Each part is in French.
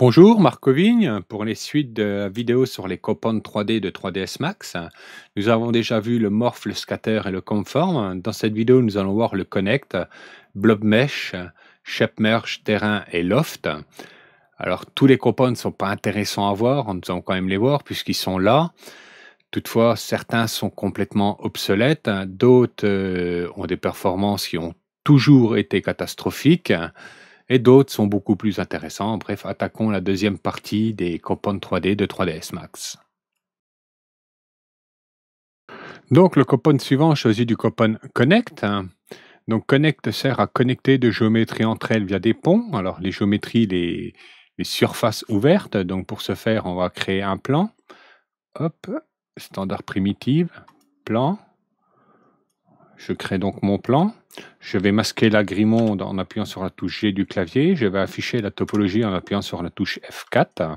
Bonjour, Marc Covigne. Pour les suites de la vidéo sur les copains 3D de 3ds Max, nous avons déjà vu le Morph, le Scatter et le Conform. Dans cette vidéo, nous allons voir le Connect, Blob Mesh, Shape Merge, Terrain et Loft. Alors, tous les copains ne sont pas intéressants à voir, nous allons quand même les voir puisqu'ils sont là. Toutefois, certains sont complètement obsolètes, d'autres euh, ont des performances qui ont toujours été catastrophiques et d'autres sont beaucoup plus intéressants. Bref, attaquons la deuxième partie des copones 3D de 3ds Max. Donc le copone suivant choisi du copone Connect. Donc Connect sert à connecter deux géométries entre elles via des ponts. Alors les géométries, les, les surfaces ouvertes. Donc pour ce faire, on va créer un plan. Hop, standard primitive, plan. Je crée donc mon plan. Je vais masquer la grimonde en appuyant sur la touche G du clavier. Je vais afficher la topologie en appuyant sur la touche F4.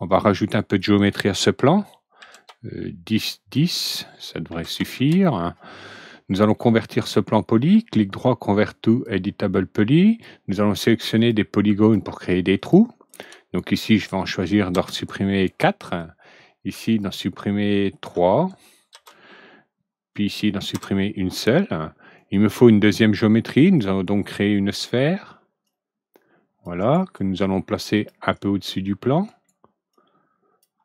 On va rajouter un peu de géométrie à ce plan. 10, euh, 10, ça devrait suffire. Nous allons convertir ce plan poly. Clic droit, convert to editable poly. Nous allons sélectionner des polygones pour créer des trous. Donc ici, je vais en choisir d'en supprimer 4. Ici, d'en supprimer 3. Puis ici, d'en supprimer une seule. Il me faut une deuxième géométrie. Nous allons donc créer une sphère. Voilà, que nous allons placer un peu au-dessus du plan.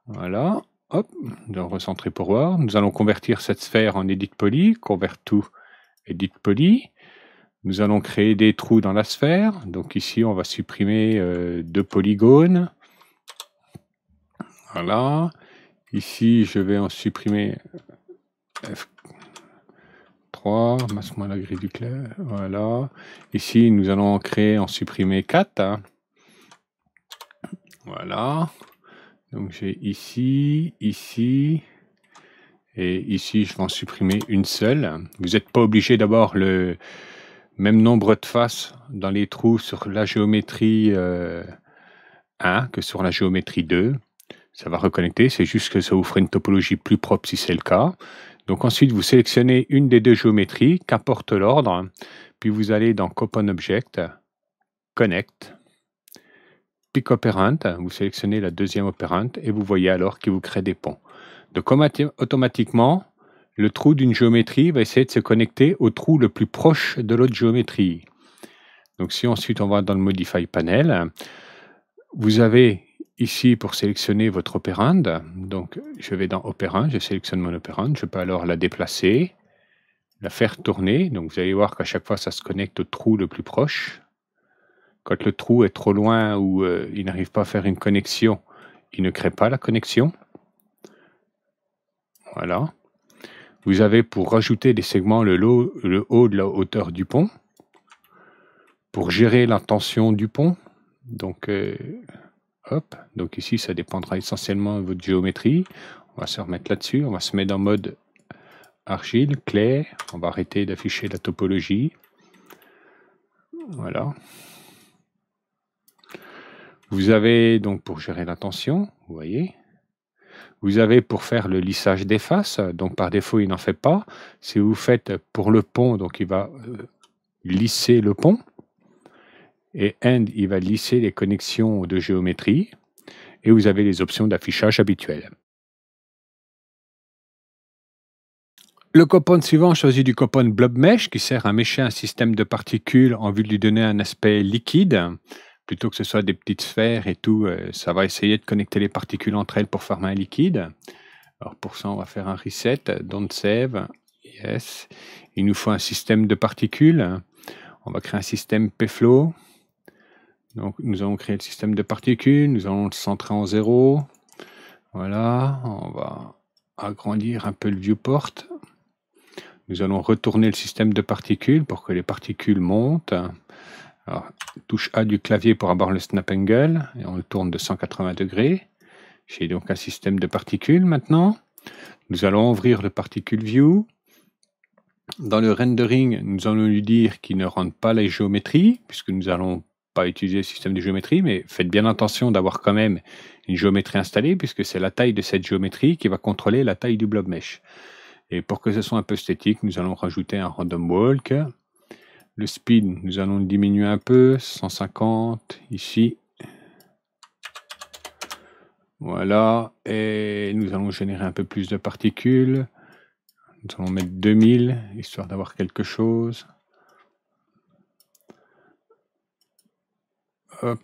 Voilà, hop, nous recentrer pour voir Nous allons convertir cette sphère en Edit Poly. Convert tout, Edit Poly. Nous allons créer des trous dans la sphère. Donc ici, on va supprimer euh, deux polygones. Voilà. Ici, je vais en supprimer euh, 3, masque la du clair, voilà. Ici, nous allons créer, en supprimer 4. Hein. Voilà. Donc j'ai ici, ici, et ici, je vais en supprimer une seule. Vous n'êtes pas obligé d'avoir le même nombre de faces dans les trous sur la géométrie 1 euh, que sur la géométrie 2. Ça va reconnecter, c'est juste que ça vous fera une topologie plus propre si c'est le cas. Donc ensuite, vous sélectionnez une des deux géométries, qu'importe l'ordre, puis vous allez dans Open Object, Connect, Pick Operant, vous sélectionnez la deuxième opérante et vous voyez alors qu'il vous crée des ponts. Donc automatiquement, le trou d'une géométrie va essayer de se connecter au trou le plus proche de l'autre géométrie. Donc si ensuite on va dans le Modify Panel, vous avez ici pour sélectionner votre opérande. Donc, je vais dans opérande, je sélectionne mon opérande. Je peux alors la déplacer, la faire tourner. Donc, vous allez voir qu'à chaque fois, ça se connecte au trou le plus proche. Quand le trou est trop loin ou euh, il n'arrive pas à faire une connexion, il ne crée pas la connexion. Voilà. Vous avez pour rajouter des segments le, haut de la hauteur du pont, pour gérer la tension du pont. Donc, euh, donc ici, ça dépendra essentiellement de votre géométrie. On va se remettre là-dessus. On va se mettre en mode argile, clé, On va arrêter d'afficher la topologie. Voilà. Vous avez donc pour gérer la tension, vous voyez. Vous avez pour faire le lissage des faces, donc par défaut il n'en fait pas. Si vous faites pour le pont, donc il va euh, lisser le pont et End il va lisser les connexions de géométrie, et vous avez les options d'affichage habituelles. Le copon suivant choisit du copon blob mesh qui sert à mécher un système de particules en vue de lui donner un aspect liquide. Plutôt que ce soit des petites sphères et tout, euh, ça va essayer de connecter les particules entre elles pour former un liquide. Alors pour ça, on va faire un reset, don't save, yes. Il nous faut un système de particules. On va créer un système pflow. Donc, nous allons créer le système de particules, nous allons le centrer en zéro. Voilà, on va agrandir un peu le viewport. Nous allons retourner le système de particules pour que les particules montent. touche A du clavier pour avoir le snap angle, et on le tourne de 180 degrés. J'ai donc un système de particules maintenant. Nous allons ouvrir le Particule View. Dans le rendering, nous allons lui dire qu'il ne rentre pas les géométries, puisque nous allons pas utiliser le système de géométrie, mais faites bien attention d'avoir quand même une géométrie installée, puisque c'est la taille de cette géométrie qui va contrôler la taille du blob mesh. Et pour que ce soit un peu esthétique, nous allons rajouter un random walk. Le speed, nous allons diminuer un peu, 150 ici. Voilà, et nous allons générer un peu plus de particules. Nous allons mettre 2000, histoire d'avoir quelque chose. Hop.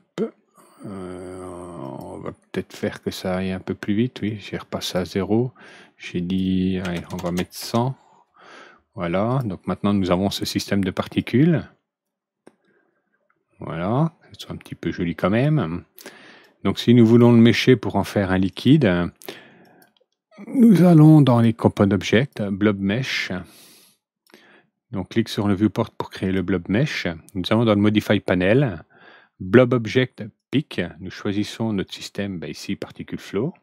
Euh, on va peut-être faire que ça aille un peu plus vite. Oui, j'ai repassé à zéro J'ai dit, on va mettre 100. Voilà. Donc maintenant, nous avons ce système de particules. Voilà. C'est un petit peu joli quand même. Donc si nous voulons le mécher pour en faire un liquide, nous allons dans les components objects, blob mesh. Donc clique sur le viewport pour créer le blob mesh. Nous allons dans le modify panel. Blob Object Pick, nous choisissons notre système, ben, ici Particule Flow.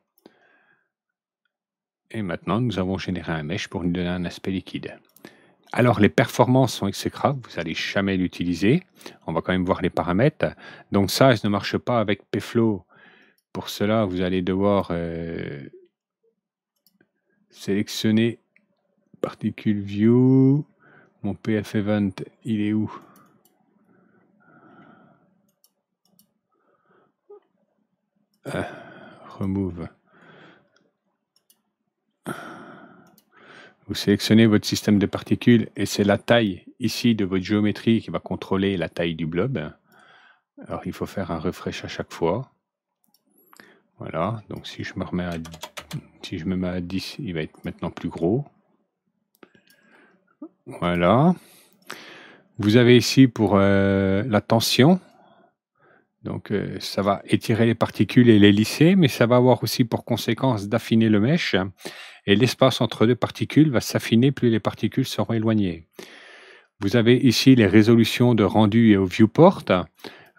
Et maintenant, nous avons généré un mesh pour nous donner un aspect liquide. Alors, les performances sont exécrables, vous n'allez jamais l'utiliser. On va quand même voir les paramètres. Donc ça, ça ne marche pas avec Pflow. Pour cela, vous allez devoir euh, sélectionner Particule View. Mon pfEvent, il est où Ah, remove. Vous sélectionnez votre système de particules et c'est la taille ici de votre géométrie qui va contrôler la taille du blob. Alors il faut faire un refresh à chaque fois. Voilà, donc si je me remets à si je me mets à 10, il va être maintenant plus gros. Voilà. Vous avez ici pour euh, la tension, donc euh, ça va étirer les particules et les lisser, mais ça va avoir aussi pour conséquence d'affiner le mèche, et l'espace entre deux particules va s'affiner plus les particules seront éloignées. Vous avez ici les résolutions de rendu et au viewport.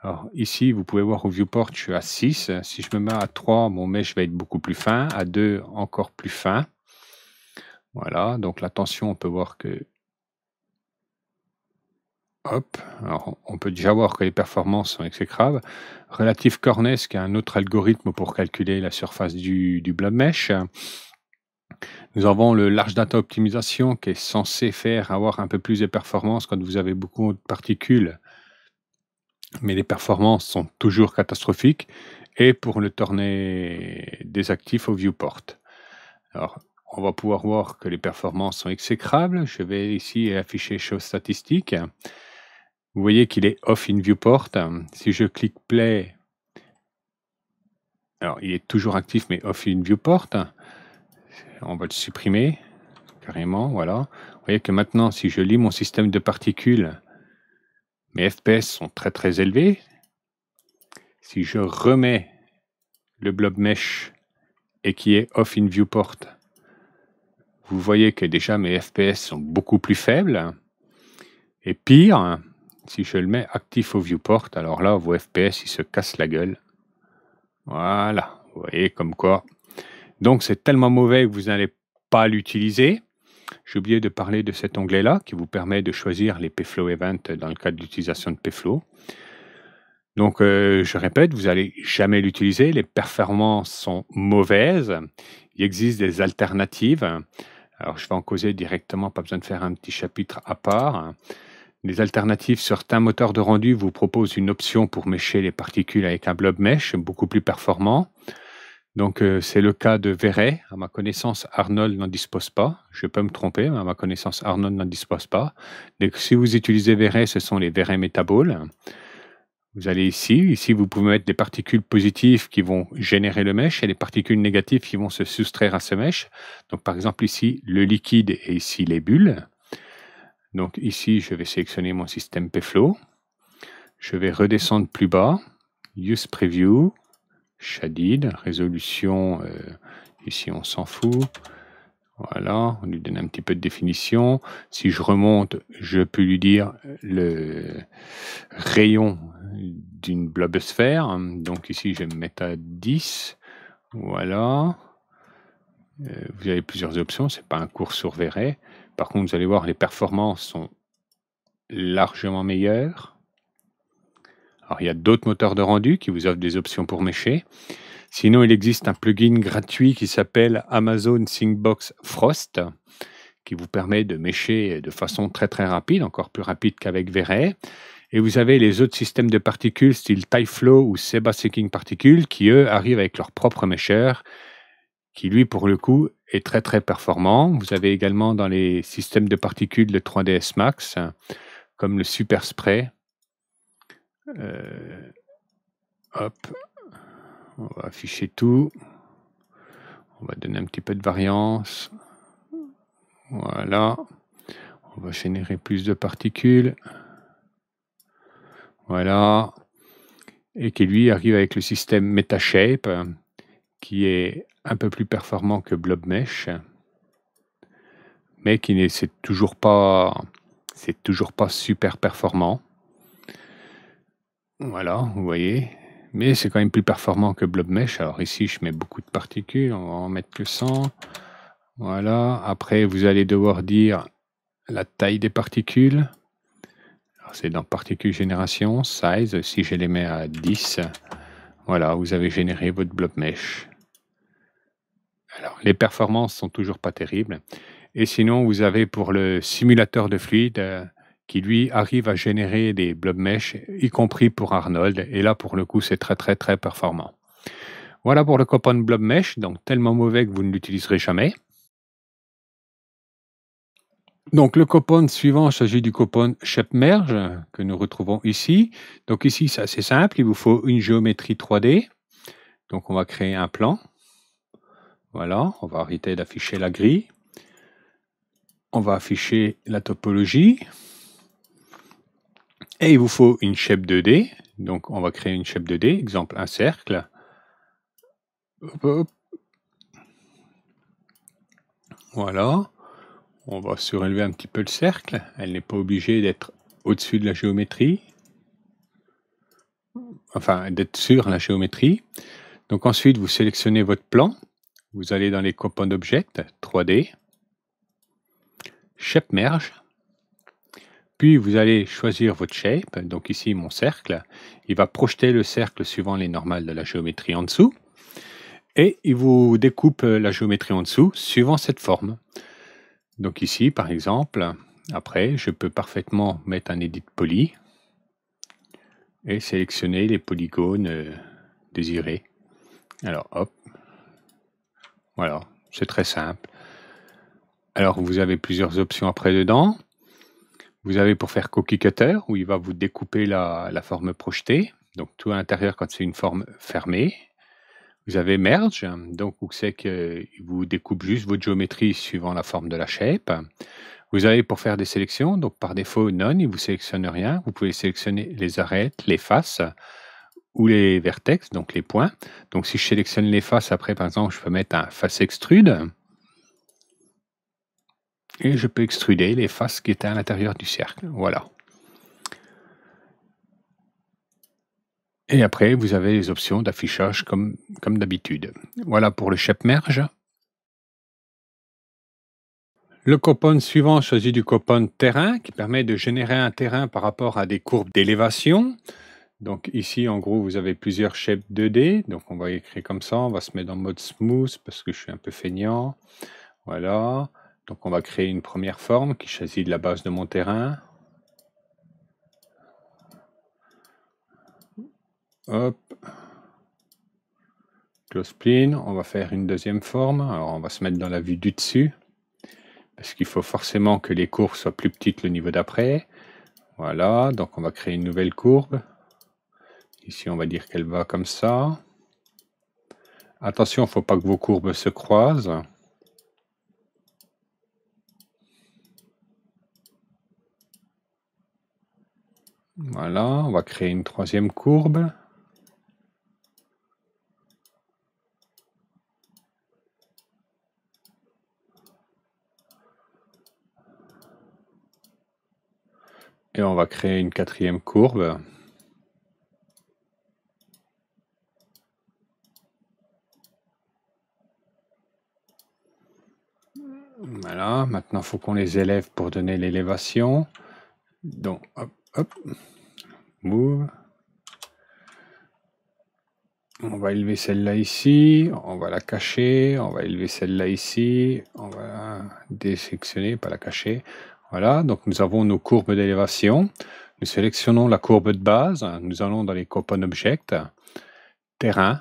Alors, ici, vous pouvez voir au viewport, je suis à 6. Si je me mets à 3, mon mèche va être beaucoup plus fin. À 2, encore plus fin. Voilà, donc la tension, on peut voir que Hop, alors on peut déjà voir que les performances sont exécrables. Relative Cornes qui est un autre algorithme pour calculer la surface du, du blob mesh. Nous avons le large data optimisation qui est censé faire avoir un peu plus de performances quand vous avez beaucoup de particules, mais les performances sont toujours catastrophiques. Et pour le tourner des actifs au viewport. Alors, on va pouvoir voir que les performances sont exécrables. Je vais ici afficher choses statistiques. Vous voyez qu'il est off in viewport. Si je clique play, alors il est toujours actif mais off in viewport. On va le supprimer carrément, voilà. Vous voyez que maintenant, si je lis mon système de particules, mes FPS sont très très élevés. Si je remets le blob mesh et qui est off in viewport, vous voyez que déjà mes FPS sont beaucoup plus faibles. Et pire, si je le mets actif au viewport, alors là, vos FPS, ils se cassent la gueule. Voilà, vous voyez comme quoi. Donc c'est tellement mauvais que vous n'allez pas l'utiliser. J'ai oublié de parler de cet onglet-là qui vous permet de choisir les PFLOW Events dans le cadre de l'utilisation de PFLOW. Donc, euh, je répète, vous n'allez jamais l'utiliser. Les performances sont mauvaises. Il existe des alternatives. Alors, je vais en causer directement, pas besoin de faire un petit chapitre à part. Les alternatives, certains moteurs de rendu vous proposent une option pour mécher les particules avec un blob mesh, beaucoup plus performant. Donc euh, c'est le cas de Verret. À ma connaissance, Arnold n'en dispose pas. Je peux me tromper, mais à ma connaissance, Arnold n'en dispose pas. Donc si vous utilisez Verret, ce sont les Verret métaboles. Vous allez ici. Ici, vous pouvez mettre des particules positives qui vont générer le mèche et des particules négatives qui vont se soustraire à ce mèche. Donc par exemple ici, le liquide et ici les bulles. Donc ici, je vais sélectionner mon système Pflow. Je vais redescendre plus bas, Use Preview, Shadid, résolution, euh, ici on s'en fout. Voilà, on lui donne un petit peu de définition. Si je remonte, je peux lui dire le rayon d'une sphère. Donc ici, je vais me mettre à 10. Voilà. Euh, vous avez plusieurs options, c'est pas un cours sur verret. Par contre, vous allez voir, les performances sont largement meilleures. Alors, il y a d'autres moteurs de rendu qui vous offrent des options pour mécher. Sinon, il existe un plugin gratuit qui s'appelle Amazon Syncbox Frost, qui vous permet de mécher de façon très très rapide, encore plus rapide qu'avec V-Ray. Et vous avez les autres systèmes de particules, style Tyflow ou Seba Seeking Particules, qui eux arrivent avec leur propre mécheur, qui lui, pour le coup, très très performant. Vous avez également dans les systèmes de particules le 3ds Max, comme le Super Spray. Euh, hop, on va afficher tout. On va donner un petit peu de variance. Voilà. On va générer plus de particules. Voilà. Et qui lui arrive avec le système MetaShape, qui est un peu plus performant que Blob Mesh, mais qui n'est toujours pas c'est toujours pas super performant. Voilà, vous voyez. Mais c'est quand même plus performant que Blob Mesh. Alors ici, je mets beaucoup de particules. On va en mettre que 100. Voilà. Après, vous allez devoir dire la taille des particules. C'est dans particules génération, size. Si je les mets à 10, voilà, vous avez généré votre blob mesh les performances sont toujours pas terribles. Et sinon, vous avez pour le simulateur de fluide euh, qui, lui, arrive à générer des blob mesh, y compris pour Arnold. Et là, pour le coup, c'est très, très, très performant. Voilà pour le coupon blob mesh, donc tellement mauvais que vous ne l'utiliserez jamais. Donc le copon suivant il s'agit du shape merge que nous retrouvons ici. Donc ici c'est assez simple, il vous faut une géométrie 3D. Donc on va créer un plan. Voilà, on va arrêter d'afficher la grille. On va afficher la topologie. Et il vous faut une shape 2D. Donc on va créer une shape 2D, exemple un cercle. Voilà. On va surélever un petit peu le cercle. Elle n'est pas obligée d'être au-dessus de la géométrie. Enfin, d'être sur la géométrie. Donc ensuite, vous sélectionnez votre plan. Vous allez dans les composants d'object, 3D, Shape Merge, puis vous allez choisir votre shape, donc ici mon cercle, il va projeter le cercle suivant les normales de la géométrie en dessous, et il vous découpe la géométrie en dessous suivant cette forme. Donc ici, par exemple, après, je peux parfaitement mettre un edit poly et sélectionner les polygones euh, désirés. Alors hop, voilà, c'est très simple. Alors vous avez plusieurs options après dedans. Vous avez pour faire cookie cutter où il va vous découper la, forme projetée, donc tout à l'intérieur quand c'est une forme fermée. Vous avez merge, donc où c'est qu'il vous découpe juste votre géométrie suivant la forme de la shape. Vous avez pour faire des sélections, donc par défaut non, il vous sélectionne rien. Vous pouvez sélectionner les arêtes, les faces, ou les vertex, donc les points. Donc si je sélectionne les faces, après par exemple, je peux mettre un face extrude. Et je peux extruder les faces qui étaient à l'intérieur du cercle. Voilà. Et après, vous avez les options d'affichage comme, d'habitude. Voilà pour le shape merge. Le copone suivant choisit du copone terrain qui permet de générer un terrain par rapport à des courbes d'élévation. Donc ici, en gros, vous avez plusieurs shapes 2D. Donc on va écrire comme ça. On va se mettre en mode smooth parce que je suis un peu feignant. Voilà. Donc on va créer une première forme qui choisit de la base de mon terrain. Hop. Close plane. On va faire une deuxième forme. Alors on va se mettre dans la vue du dessus. Parce qu'il faut forcément que les courbes soient plus petites le niveau d'après. Voilà. Donc on va créer une nouvelle courbe. Ici, on va dire qu'elle va comme ça. Attention, faut pas que vos courbes se croisent. Voilà, on va créer une troisième courbe. Et on va créer une quatrième courbe. Voilà, maintenant il faut qu'on les élève pour donner l'élévation. Donc, hop, hop, move. On va élever celle-là ici, on va la cacher, on va élever celle-là ici, on va la désélectionner, pas la cacher. Voilà, donc nous avons nos courbes d'élévation. Nous sélectionnons la courbe de base, hein, nous allons dans les components Object, terrain,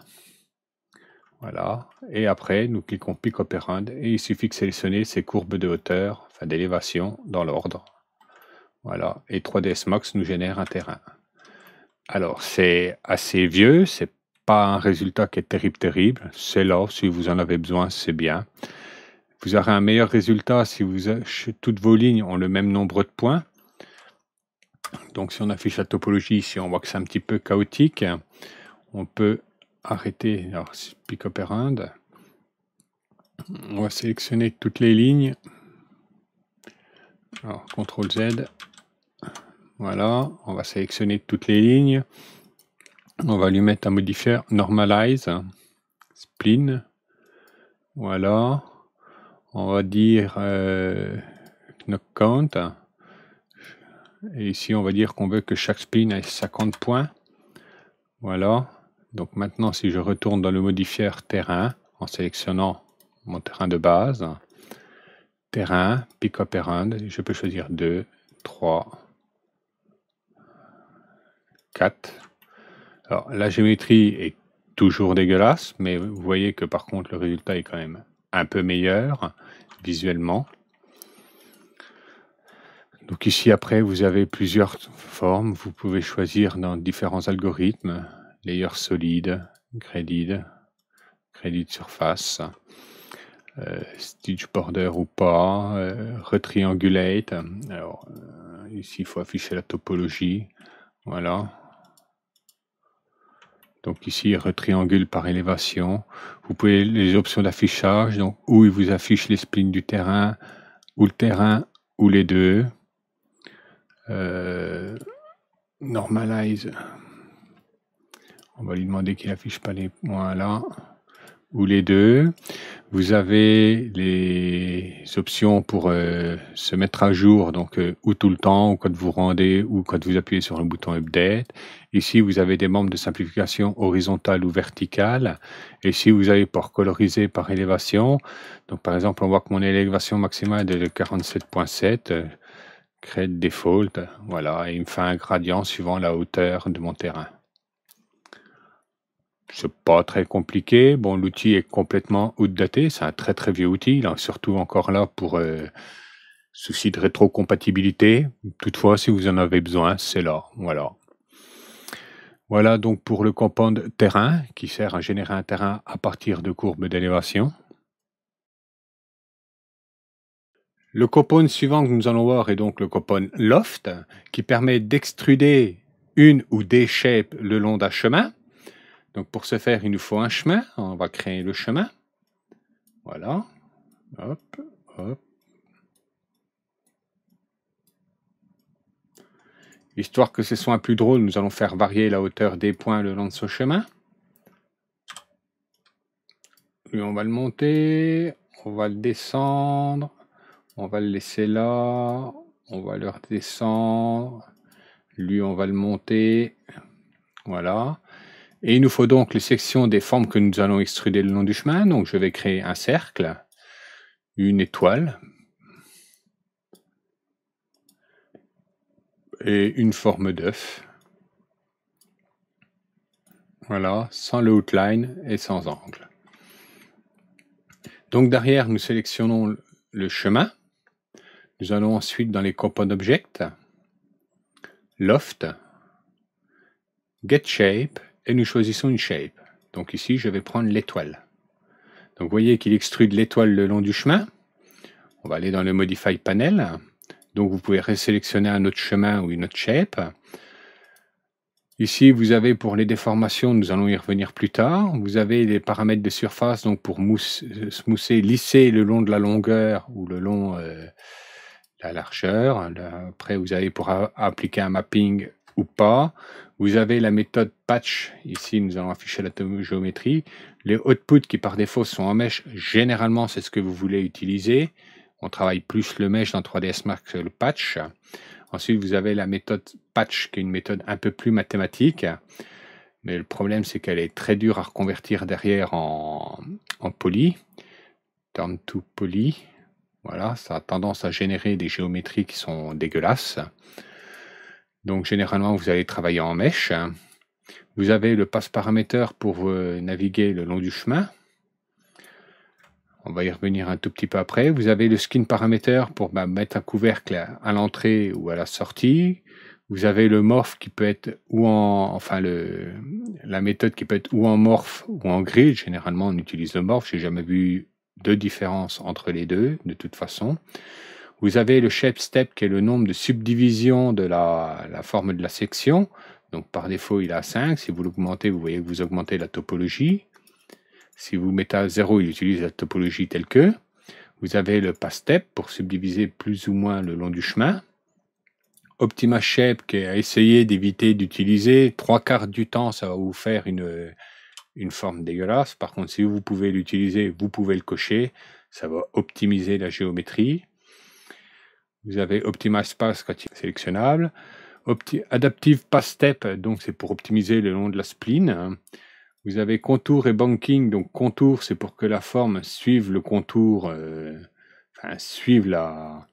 voilà. Et après, nous cliquons Pic Operand et il suffit de sélectionner ces courbes de hauteur, enfin d'élévation, dans l'ordre. Voilà. Et 3ds Max nous génère un terrain. Alors, c'est assez vieux, c'est pas un résultat qui est terrible, terrible. C'est là, si vous en avez besoin, c'est bien. Vous aurez un meilleur résultat si vous toutes vos lignes ont le même nombre de points. Donc si on affiche la topologie ici, on voit que c'est un petit peu chaotique. On peut arrêter, alors speak on va sélectionner toutes les lignes. Alors, CTRL Z. Voilà, on va sélectionner toutes les lignes. On va lui mettre un modifier normalize, spline. Voilà, on va dire euh, knock count. Et ici, on va dire qu'on veut que chaque spline ait 50 points. Voilà, donc maintenant, si je retourne dans le modifier terrain, en sélectionnant mon terrain de base, terrain, pick je peux choisir 2, 3, 4. Alors, la géométrie est toujours dégueulasse, mais vous voyez que par contre, le résultat est quand même un peu meilleur visuellement. Donc ici, après, vous avez plusieurs formes. Vous pouvez choisir dans différents algorithmes solide, solid, crédit de surface, euh, stitch border ou pas, euh, retriangulate. Alors euh, ici il faut afficher la topologie. Voilà. Donc ici retriangule par élévation. Vous pouvez les options d'affichage, donc où il vous affiche les splines du terrain, ou le terrain, ou les deux. normalize. On va lui demander qu'il affiche pas les points là ou les deux. Vous avez les options pour euh, se mettre à jour, donc euh, ou tout le temps, ou quand vous rendez, ou quand vous appuyez sur le bouton Update. Ici, vous avez des membres de simplification horizontale ou verticale. Et ici, vous avez pour coloriser par élévation. Donc, par exemple, on voit que mon élévation maximale est de 47.7. Euh, Create default, voilà, et il me fait un gradient suivant la hauteur de mon terrain c'est pas très compliqué. Bon, l'outil est complètement outdaté. C'est un très très vieux outil. Il est surtout encore là pour euh, souci de rétrocompatibilité. Toutefois, si vous en avez besoin, c'est là. Voilà. Voilà donc pour le compound terrain qui sert à générer un terrain à partir de courbes d'élévation. Le compound suivant que nous allons voir est donc le compound loft qui permet d'extruder une ou des shapes le long d'un chemin donc pour ce faire, il nous faut un chemin. On va créer le chemin. Voilà. Hop, hop. Histoire que ce soit plus drôle, nous allons faire varier la hauteur des points le long de ce chemin. Lui, on va le monter, on va le descendre, on va le laisser là, on va le redescendre. Lui, on va le monter. Voilà. Et il nous faut donc les sections des formes que nous allons extruder le long du chemin. Donc je vais créer un cercle, une étoile, et une forme d'œuf. Voilà, sans le outline et sans angle. Donc derrière, nous sélectionnons le chemin. Nous allons ensuite dans les components objects, loft, get shape et nous choisissons une shape. Donc ici, je vais prendre l'étoile. Donc vous voyez qu'il extrude l'étoile le long du chemin. On va aller dans le Modify Panel. Donc vous pouvez sélectionner un autre chemin ou une autre shape. Ici, vous avez pour les déformations, nous allons y revenir plus tard. Vous avez les paramètres de surface, donc pour mousse, mousser, lisser le long de la longueur ou le long euh, de la largeur. Après, vous avez pour appliquer un mapping ou pas. Vous avez la méthode patch. Ici, nous allons afficher la géométrie. Les outputs qui par défaut sont en mesh, généralement, c'est ce que vous voulez utiliser. On travaille plus le mesh dans 3ds Max que le patch. Ensuite, vous avez la méthode patch, qui est une méthode un peu plus mathématique. Mais le problème, c'est qu'elle est très dure à reconvertir derrière en, en poly. Turn to poly. Voilà, ça a tendance à générer des géométries qui sont dégueulasses. Donc généralement, vous allez travailler en mèche. Vous avez le passe paramètre pour euh, naviguer le long du chemin. On va y revenir un tout petit peu après. Vous avez le skin paramètre pour bah, mettre un couvercle à l'entrée ou à la sortie. Vous avez le morph qui peut être ou en, enfin le, la méthode qui peut être ou en morph ou en grid. Généralement, on utilise le morph. J'ai jamais vu de différence entre les deux, de toute façon. Vous avez le shape step qui est le nombre de subdivisions de la, forme de la section. Donc par défaut, il a 5. Si vous l'augmentez, vous voyez que vous augmentez la topologie. Si vous mettez à 0, il utilise la topologie telle que. Vous avez le pass step pour subdiviser plus ou moins le long du chemin. Optima Shape qui a essayé d'éviter d'utiliser. Trois quarts du temps, ça va vous faire une, une forme dégueulasse. Par contre, si vous pouvez l'utiliser, vous pouvez le cocher. Ça va optimiser la géométrie. Vous avez Optimize Pass quand sélectionnable. Adaptive Pass Step, donc c'est pour optimiser le long de la spline. Vous avez Contour et Banking, donc Contour c'est pour que la forme suive le contour, euh, suive la,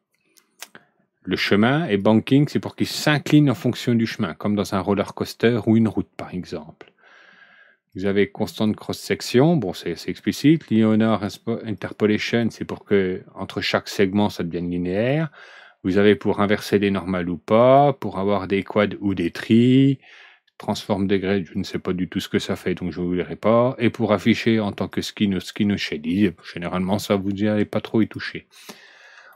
le chemin, et Banking c'est pour qu'il s'incline en fonction du chemin, comme dans un roller coaster ou une route par exemple. Vous avez Constant Cross-Section, bon c'est explicite. Leonard Interpolation, c'est pour que entre chaque segment ça devienne linéaire. Vous avez pour inverser les normales ou pas, pour avoir des quads ou des tris, transforme degré, je ne sais pas du tout ce que ça fait, donc je ne vous verrai pas, et pour afficher en tant que skin ou skin généralement ça vous dit, allez pas trop y toucher.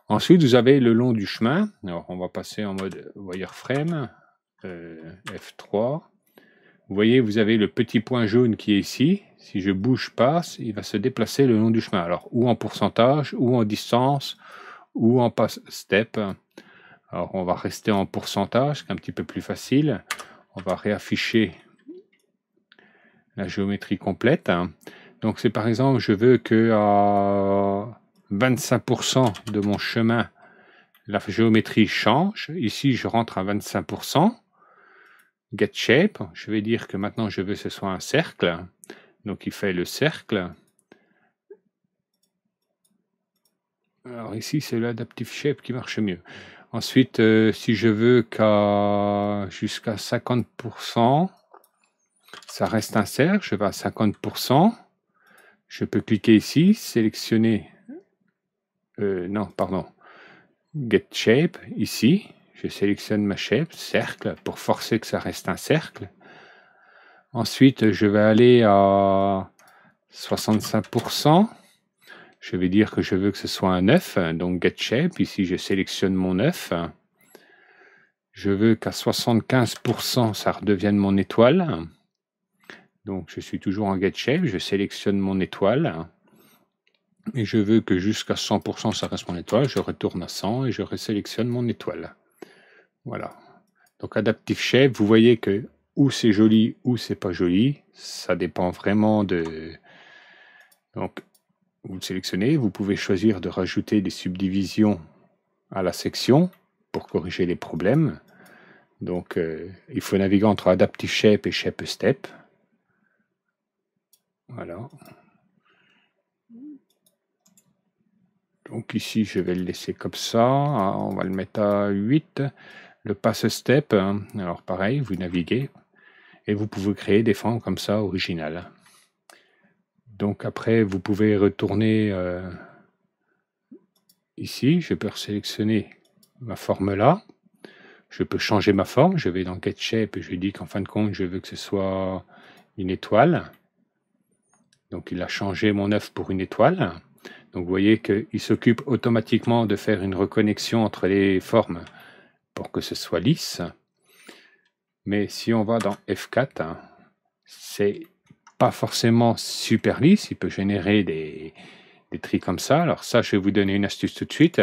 Ensuite, vous avez le long du chemin, alors on va passer en mode wireframe, euh, F3, vous voyez, vous avez le petit point jaune qui est ici. Si je bouge, passe, il va se déplacer le long du chemin. Alors, ou en pourcentage, ou en distance, ou en step. Alors on va rester en pourcentage, c'est un petit peu plus facile. On va réafficher la géométrie complète. Donc c'est par exemple, je veux que à 25% de mon chemin, la géométrie change. Ici, je rentre à 25%. Get shape, je vais dire que maintenant je veux que ce soit un cercle. Donc il fait le cercle. Alors ici, c'est l'adaptive shape qui marche mieux. Ensuite, euh, si je veux qu'à jusqu'à 50%, ça reste un cercle, je vais à 50%. Je peux cliquer ici, sélectionner, euh, non, pardon, Get Shape, ici. Je sélectionne ma shape, cercle, pour forcer que ça reste un cercle. Ensuite, je vais aller à 65%. Je vais dire que je veux que ce soit un œuf, hein, donc get shape. Ici, je sélectionne mon œuf. Hein, je veux qu'à 75%, ça redevienne mon étoile. Donc, je suis toujours en get shape. Je sélectionne mon étoile. Hein, et je veux que jusqu'à 100%, ça reste mon étoile. Je retourne à 100 et je resélectionne mon étoile. Voilà. Donc, Adaptive Shape, vous voyez que ou c'est joli ou c'est pas joli. Ça dépend vraiment de... Donc, vous le sélectionnez, vous pouvez choisir de rajouter des subdivisions à la section pour corriger les problèmes. Donc euh, il faut naviguer entre Adaptive Shape et Shape Step. Voilà. Donc ici, je vais le laisser comme ça. Ah, on va le mettre à 8. Le pass step, hein. alors pareil, vous naviguez et vous pouvez créer des formes comme ça originales. Donc après, vous pouvez retourner euh, ici. Je peux sélectionner ma forme là. Je peux changer ma forme. Je vais dans Get Shape et je lui dis qu'en fin de compte, je veux que ce soit une étoile. Donc il a changé mon œuf pour une étoile. Donc vous voyez qu'il s'occupe automatiquement de faire une reconnexion entre les formes pour que ce soit lisse. Mais si on va dans F4, hein, c'est forcément super lisse, il peut générer des, des tris comme ça. Alors ça, je vais vous donner une astuce tout de suite.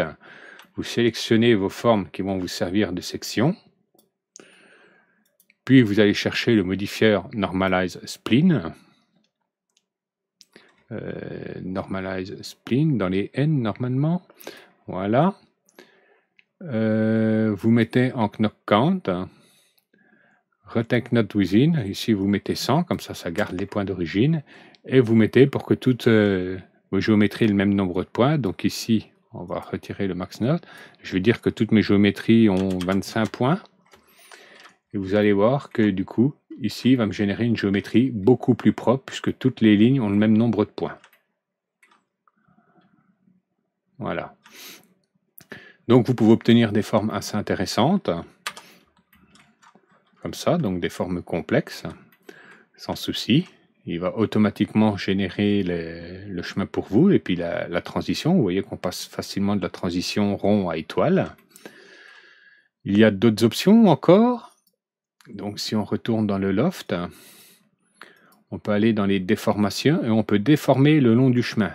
Vous sélectionnez vos formes qui vont vous servir de section. Puis vous allez chercher le modifier Normalize spleen euh, normalize Spline dans les N normalement. Voilà. Euh, vous mettez en knock count. Retake Not Within, ici vous mettez 100, comme ça ça garde les points d'origine, et vous mettez pour que toutes euh, vos géométries aient le même nombre de points, donc ici on va retirer le max note, je vais dire que toutes mes géométries ont 25 points, et vous allez voir que du coup, ici va me générer une géométrie beaucoup plus propre, puisque toutes les lignes ont le même nombre de points. Voilà. Donc vous pouvez obtenir des formes assez intéressantes comme ça, donc des formes complexes, sans souci. Il va automatiquement générer le chemin pour vous et puis la, la transition. Vous voyez qu'on passe facilement de la transition rond à étoile. Il y a d'autres options encore. Donc si on retourne dans le loft, on peut aller dans les déformations et on peut déformer le long du chemin.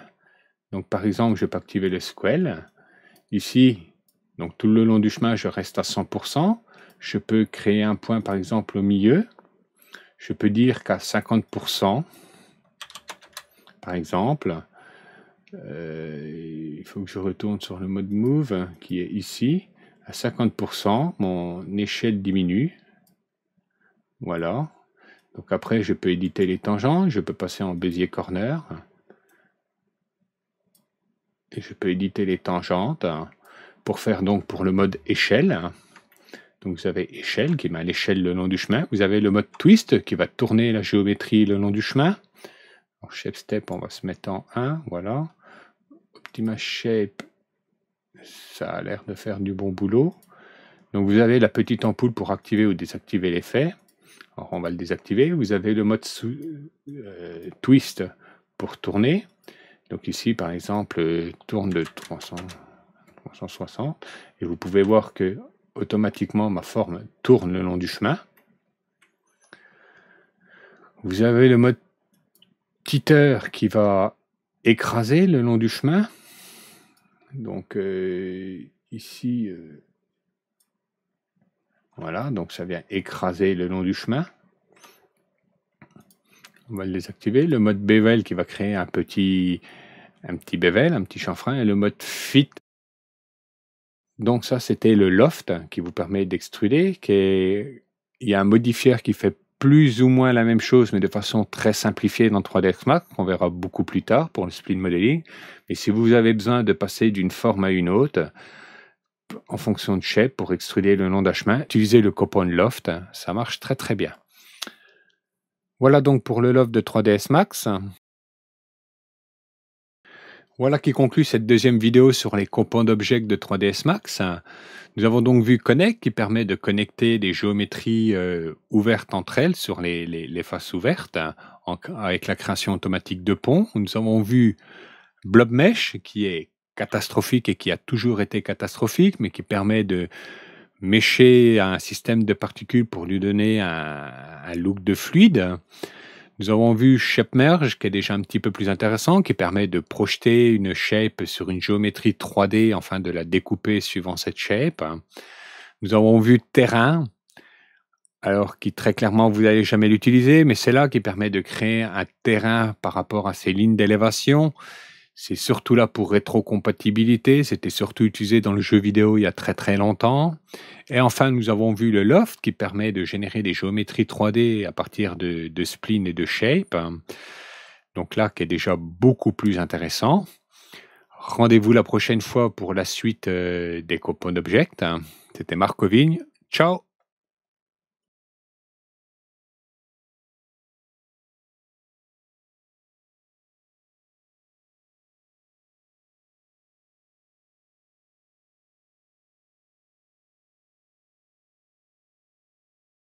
Donc par exemple, je peux activer le squel. Ici, donc tout le long du chemin, je reste à 100%. Je peux créer un point, par exemple, au milieu. Je peux dire qu'à 50%, par exemple, euh, il faut que je retourne sur le mode Move hein, qui est ici. À 50%, mon échelle diminue. Voilà. Donc après, je peux éditer les tangentes, je peux passer en Bézier Corner. Et je peux éditer les tangentes pour faire donc pour le mode échelle. Donc vous avez échelle qui met ben, l'échelle le long du chemin. Vous avez le mode twist qui va tourner la géométrie le long du chemin. En shape step, on va se mettre en 1, voilà. Optima shape, ça a l'air de faire du bon boulot. Donc vous avez la petite ampoule pour activer ou désactiver l'effet. on va le désactiver. Vous avez le mode euh, twist pour tourner. Donc ici par exemple, euh, tourne de 360. Et vous pouvez voir que automatiquement ma forme tourne le long du chemin. Vous avez le mode Titter qui va écraser le long du chemin. Donc euh, ici, euh, voilà, donc ça vient écraser le long du chemin. On va le désactiver. Le mode bevel qui va créer un petit, un petit bevel, un petit chanfrein. Et le mode fit donc ça, c'était le loft qui vous permet d'extruder. Il y a un modifier qui fait plus ou moins la même chose, mais de façon très simplifiée dans 3ds Max, qu'on verra beaucoup plus tard pour le split modeling. Mais si vous avez besoin de passer d'une forme à une autre, en fonction de shape, pour extruder le long d'un chemin, utilisez le Copon Loft, ça marche très très bien. Voilà donc pour le loft de 3ds Max. Voilà qui conclut cette deuxième vidéo sur les composants d'objets de 3ds Max. Nous avons donc vu Connect qui permet de connecter des géométries euh, ouvertes entre elles sur les, faces ouvertes avec la création automatique de ponts. Nous avons vu Blob Mesh qui est catastrophique et qui a toujours été catastrophique mais qui permet de mécher un système de particules pour lui donner un look de fluide. Nous avons vu Shape qui est déjà un petit peu plus intéressant, qui permet de projeter une shape sur une géométrie 3D, enfin de la découper suivant cette shape. Nous avons vu Terrain, alors qui très clairement vous n'allez jamais l'utiliser, mais c'est là qui permet de créer un terrain par rapport à ces lignes d'élévation c'est surtout là pour rétrocompatibilité, c'était surtout utilisé dans le jeu vidéo il y a très très longtemps. Et enfin, nous avons vu le Loft qui permet de générer des géométries 3D à partir de, de et de shape. Donc là, qui est déjà beaucoup plus intéressant. Rendez-vous la prochaine fois pour la suite euh, des copons d'objects. C'était Marc Vigne. Ciao